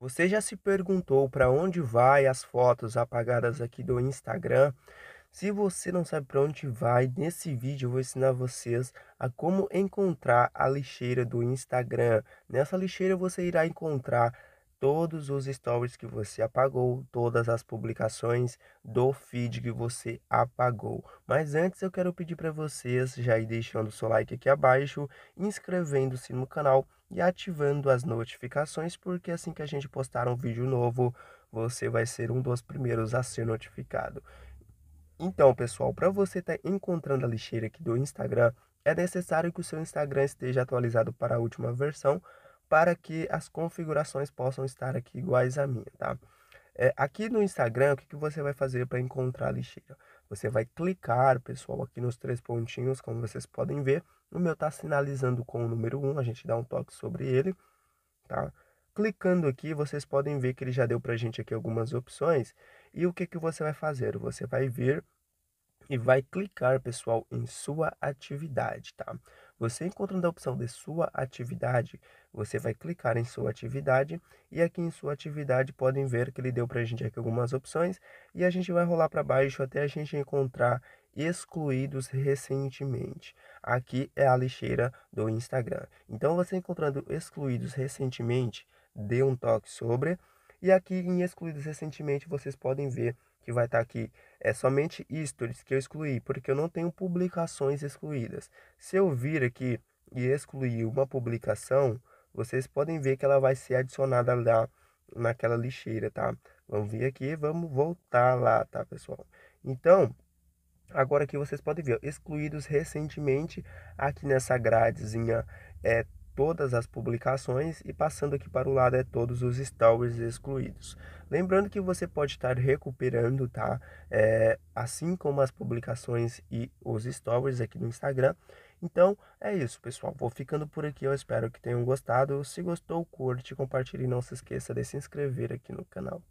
Você já se perguntou para onde vai as fotos apagadas aqui do Instagram? Se você não sabe para onde vai, nesse vídeo eu vou ensinar vocês a como encontrar a lixeira do Instagram. Nessa lixeira você irá encontrar todos os stories que você apagou, todas as publicações do feed que você apagou. Mas antes eu quero pedir para vocês já ir deixando o seu like aqui abaixo, inscrevendo-se no canal e ativando as notificações, porque assim que a gente postar um vídeo novo, você vai ser um dos primeiros a ser notificado. Então, pessoal, para você estar tá encontrando a lixeira aqui do Instagram, é necessário que o seu Instagram esteja atualizado para a última versão, para que as configurações possam estar aqui iguais à minha, tá? É, aqui no Instagram, o que, que você vai fazer para encontrar a lixeira? Você vai clicar, pessoal, aqui nos três pontinhos, como vocês podem ver. O meu está sinalizando com o número 1, a gente dá um toque sobre ele, tá? Clicando aqui, vocês podem ver que ele já deu para a gente aqui algumas opções. E o que, que você vai fazer? Você vai vir e vai clicar, pessoal, em sua atividade, tá? Você encontrando a opção de sua atividade, você vai clicar em sua atividade e aqui em sua atividade podem ver que ele deu para a gente aqui algumas opções e a gente vai rolar para baixo até a gente encontrar excluídos recentemente. Aqui é a lixeira do Instagram. Então você encontrando excluídos recentemente, dê um toque sobre e aqui em excluídos recentemente vocês podem ver que vai estar tá aqui é somente stories que eu excluí, porque eu não tenho publicações excluídas. Se eu vir aqui e excluir uma publicação, vocês podem ver que ela vai ser adicionada lá naquela lixeira, tá? Vamos vir aqui, vamos voltar lá, tá, pessoal? Então, agora aqui vocês podem ver, excluídos recentemente aqui nessa gradezinha é, todas as publicações e passando aqui para o lado é todos os stories excluídos. Lembrando que você pode estar recuperando, tá? É, assim como as publicações e os stories aqui no Instagram. Então é isso, pessoal. Vou ficando por aqui. Eu espero que tenham gostado. Se gostou, curte, compartilhe e não se esqueça de se inscrever aqui no canal.